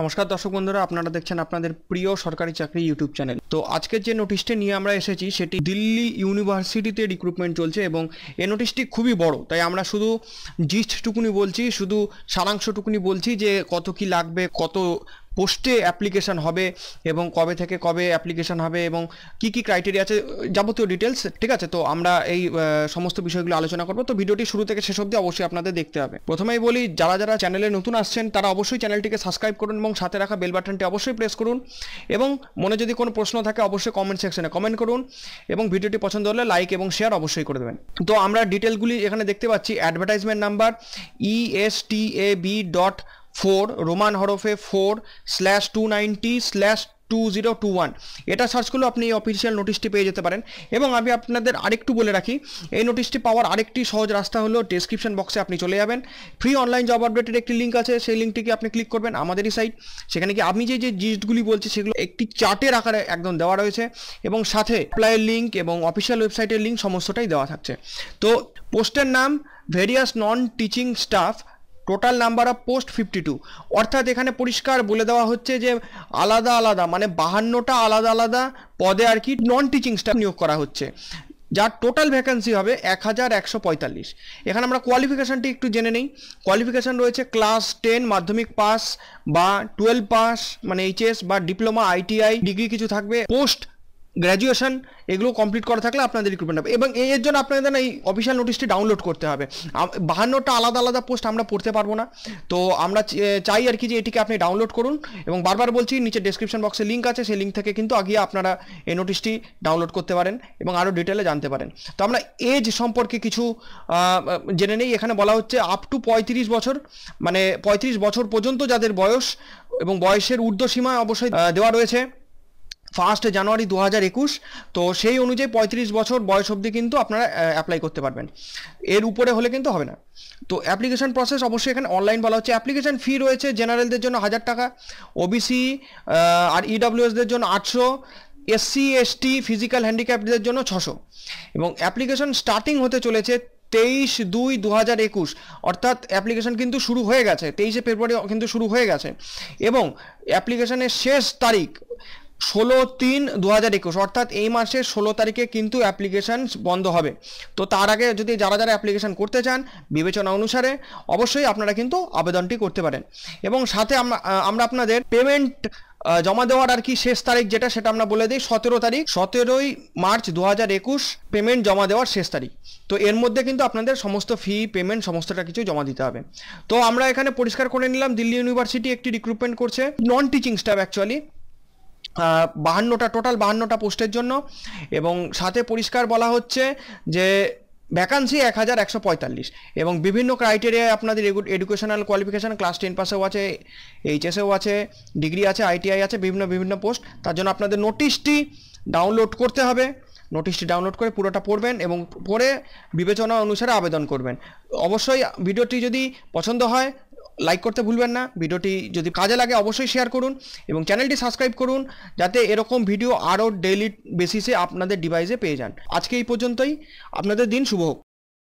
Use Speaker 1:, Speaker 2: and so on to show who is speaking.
Speaker 1: নমস্কার দর্শক বন্ধুরা আপনারা দেখছেন আপনাদের প্রিয় সরকারি চাকরি ইউটিউব চ্যানেল তো আজকের যে নোটিশটি নিয়ে আমরা এসেছি সেটি দিল্লি ইউনিভার্সিটিতে রিক্রুটমেন্ট চলছে এবং এ নোটিশটি খুবই বড় তাই আমরা শুধু জিস্টটুকুনি বলছি শুধু সারাংশটুকুনি বলছি যে কত কি লাগবে কত পোস্টে অ্যাপ্লিকেশান হবে এবং কবে থেকে কবে অ্যাপ্লিকেশান হবে এবং কি কি ক্রাইটেরিয়া আছে যাবতীয় ডিটেলস ঠিক আছে তো আমরা এই সমস্ত বিষয়গুলো আলোচনা করবো তো ভিডিওটি শুরু থেকে শেষ অবধি অবশ্যই আপনাদের দেখতে হবে প্রথমেই বলি যারা যারা চ্যানেলে নতুন আসছেন তারা অবশ্যই চ্যানেলটিকে সাবস্ক্রাইব করুন এবং সাথে রাখা বেল বাটনটি অবশ্যই প্রেস করুন এবং মনে যদি কোনো প্রশ্ন থাকে অবশ্যই কমেন্ট সেকশনে কমেন্ট করুন এবং ভিডিওটি পছন্দ হলে লাইক এবং শেয়ার অবশ্যই করে দেবেন তো আমরা ডিটেলগুলি এখানে দেখতে পাচ্ছি advertisement number B dot four Roman হরফে four slash two ninety slash two zero two one এটা সার্চ করলেও আপনি এই অফিসিয়াল নোটিশটি পেয়ে যেতে পারেন এবং আমি আপনাদের আরেকটু বলে রাখি এই নোটিশটি পাওয়ার আরেকটি সহজ রাস্তা হলো ডিসক্রিপশন বক্সে আপনি চলে যাবেন ফ্রি অনলাইন জব আপডেটের একটি লিঙ্ক আছে সেই লিঙ্কটিকে আপনি ক্লিক করবেন আমাদেরই সাইট সেখানে কি আমি যে যে জিনিসগুলি বলছি সেগুলো একটি চার্টের আকারে একদম দেওয়া রয়েছে এবং সাথে অ্যাপ্লাইয়ের লিঙ্ক এবং অফিসিয়াল ওয়েবসাইটের লিঙ্ক সমস্তটাই দেওয়া থাকছে তো পোস্টের নাম various non teaching staff total number of post fifty two অর্থাৎ এখানে পরিষ্কার বলে দেওয়া হচ্ছে যে আলাদা আলাদা মানে বাহান্নটা আলাদা আলাদা পদে আর কি নন টিচিং স্টাফ নিয়োগ করা হচ্ছে যার টোটাল ভ্যাকেন্সি হবে এক হাজার একশো পঁয়তাল্লিশ এখানে আমরা কোয়ালিফিকেশানটি একটু জেনে নিই কোয়ালিফিকেশান রয়েছে ক্লাস টেন মাধ্যমিক পাস বা টুয়েলভ পাস মানে এইচএস বা ডিপ্লোমা আইটিআই ডিগ্রি কিছু থাকবে পোস্ট গ্র্যাজুয়েশন এগুলো কমপ্লিট করা থাকলে আপনাদের রিক্রুটমেন্ট হবে এবং এর জন্য আপনাদের না এই অফিসিয়াল নোটিশটি ডাউনলোড করতে হবে বাহান্নটা আলাদা আলাদা পোস্ট আমরা পড়তে পারবো না তো আমরা চাই আর কি যে এটিকে আপনি ডাউনলোড করুন এবং বারবার বলছি নিচে ডিসক্রিপশন বক্সে লিঙ্ক আছে সেই লিঙ্ক থেকে কিন্তু আগিয়ে আপনারা এই নোটিশটি ডাউনলোড করতে পারেন এবং আরও ডিটেলে জানতে পারেন তো আমরা এজ সম্পর্কে কিছু জেনে নেই এখানে বলা হচ্ছে আপ টু পঁয়ত্রিশ বছর মানে পঁয়ত্রিশ বছর পর্যন্ত যাদের বয়স এবং বয়সের ঊর্ধ্বসীমা অবশ্যই দেওয়া রয়েছে ফার্স্ট জানুয়ারি দু হাজার একুশ তো সেই অনুযায়ী পঁয়ত্রিশ বছর বয়স অবধি কিন্তু আপনারা অ্যাপ্লাই করতে পারবেন এর উপরে হলে কিন্তু হবে না তো অ্যাপ্লিকেশান প্রসেস অবশ্যই এখানে অনলাইন বলা হচ্ছে অ্যাপ্লিকেশান ফি রয়েছে জেনারেলদের জন্য হাজার টাকা ওবিসি আর ইডাব্লিউএসদের e জন্য আটশো এসসি এসটি ফিজিক্যাল হ্যান্ডিক্যাপদের জন্য ছশো এবং অ্যাপ্লিকেশন স্টার্টিং হতে চলেছে তেইশ দুই দু হাজার একুশ অর্থাৎ অ্যাপ্লিকেশন কিন্তু শুরু হয়ে গেছে তেইশে ফেব্রুয়ারি কিন্তু শুরু হয়ে গেছে এবং অ্যাপ্লিকেশনের শেষ তারিখ ষোলো তিন দু হাজার একুশ অর্থাৎ এই মাসের ষোলো তারিখে কিন্তু অ্যাপ্লিকেশান বন্ধ হবে তো তার আগে যদি যারা যারা অ্যাপ্লিকেশান করতে চান বিবেচনা অনুসারে অবশ্যই আপনারা কিন্তু আবেদনটি করতে পারেন এবং সাথে আমরা আমরা আপনাদের পেমেন্ট জমা দেওয়ার আর কি শেষ তারিখ যেটা সেটা আমরা বলে দিই সতেরো তারিখ সতেরোই মার্চ দু হাজার একুশ পেমেন্ট জমা দেওয়ার শেষ তারিখ তো এর মধ্যে কিন্তু আপনাদের সমস্ত ফি পেমেন্ট সমস্তটা কিছু জমা দিতে হবে তো আমরা এখানে পরিষ্কার করে নিলাম দিল্লি ইউনিভার্সিটি একটি রিক্রুটমেন্ট করছে নন টিচিং স্টাফ অ্যাকচুয়ালি বাহান্নটা টোটাল বাহান্নটা পোস্টের জন্য এবং সাথে পরিষ্কার বলা হচ্ছে যে ভ্যাকান্সি এক হাজার একশো পঁয়তাল্লিশ এবং বিভিন্ন ক্রাইটেরিয়ায় আপনাদের এডুকেশনাল কোয়ালিফিকেশান ক্লাস টেন পাসেও আছে এইচএসেও আছে ডিগ্রি আছে আইটিআই আছে বিভিন্ন বিভিন্ন পোস্ট তার জন্য আপনাদের নোটিশটি ডাউনলোড করতে হবে নোটিশটি ডাউনলোড করে পুরোটা পড়বেন এবং পড়ে বিবেচনা অনুসারে আবেদন করবেন অবশ্যই ভিডিওটি যদি পছন্দ হয় লাইক করতে ভুলবেন না ভিডিওটি যদি কাজে লাগে অবশ্যই শেয়ার করুন এবং চ্যানেলটি সাবস্ক্রাইব করুন যাতে এরকম ভিডিও আরও ডেইলি বেসিসে আপনাদের ডিভাইসে পেয়ে যান আজকে এই পর্যন্তই আপনাদের দিন শুভ হোক